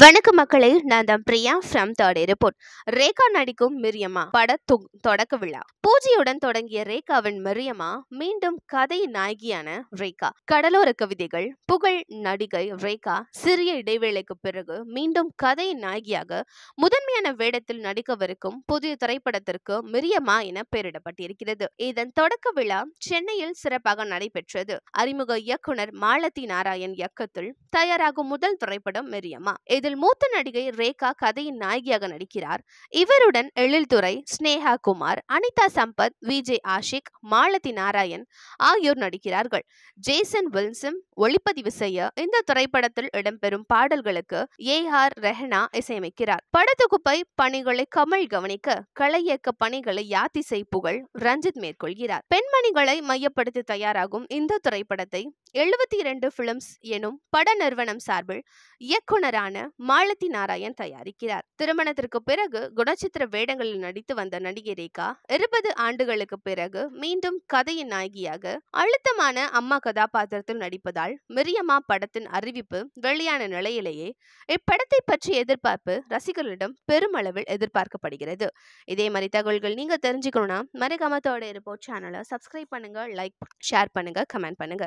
வணக்க மக்களே நான் தான் Priya from third report Rekha நடிக்கும் மிரியம்மா பட தொடக்க விழா பூஜையுடன் தொடங்கிய ரேகாவின் மிரியம்மா மீண்டும் கதை நாயகியான ரேகா கடலோர கவிதைகள் புகழ் நடிகை ரேகா சிறிய இடைவேளைக்கு பிறகு மீண்டும் கதை நாயகியாக முதன்மையான வேடத்தில் நடிக்கவிருக்கும் புதிய திரைப்படத்திற்கு மிரியம்மா என பெயரிடப்பட்டிருக்கிறது இதன் தொடக்க விழா சென்னையில் சிறப்பாக நடைபெற்றது அறிமுக இயக்குனர் மாலதி நாராயண் இயக்கத்தில் தயாராகும் முதல் திரைப்படம் மிரியம்மா இதில் மூத்த நடிகை ரேகா கதையின் நாயகியாக நடிக்கிறார் இவருடன் எழில்துறை ஸ்னேகா குமார் அனிதா சம்பத் விஜய் ஆஷிக் மாலதி நாராயண் ஆகியோர் நடிக்கிறார்கள் ஜேசன் வில்சம் ஒளிப்பதிவு செய்ய இந்த திரைப்படத்தில் இடம்பெறும் பாடல்களுக்கு ஏ ஆர் ரெஹனா இசையமைக்கிறார் படத்தொகுப்பை பணிகளை கமல் கவனிக்க கலை இயக்க பணிகளை யாத்திசை புகழ் ரஞ்சித் மேற்கொள்கிறார் பெண்மணிகளை மையப்படுத்தி தயாராகும் இந்த திரைப்படத்தை எழுபத்தி இரண்டு பிலிம்ஸ் எனும் பட நிறுவனம் சார்பில் இயக்குனரான மாலதி நாராயண் தயாரிக்கிறார் திருமணத்திற்கு பிறகு குணச்சித்திர வேடங்களில் நடித்து வந்த நடிகை ரேகா இருபது ஆண்டுகளுக்கு பிறகு மீண்டும் கதையின் நாயகியாக அழுத்தமான அம்மா கதாபாத்திரத்தில் நடிப்பதால் மிரியம்மா படத்தின் அறிவிப்பு வெளியான நிலையிலேயே இப்படத்தை பற்றி எதிர்பார்ப்பு ரசிகர்களிடம் பெருமளவில் எதிர்பார்க்கப்படுகிறது இதே மாதிரி தகவல்கள் நீங்க தெரிஞ்சுக்கணும்னா மறக்காம இருப்போம் சேனலை சப்ஸ்கிரைப் பண்ணுங்க லைக் ஷேர் பண்ணுங்க கமெண்ட் பண்ணுங்க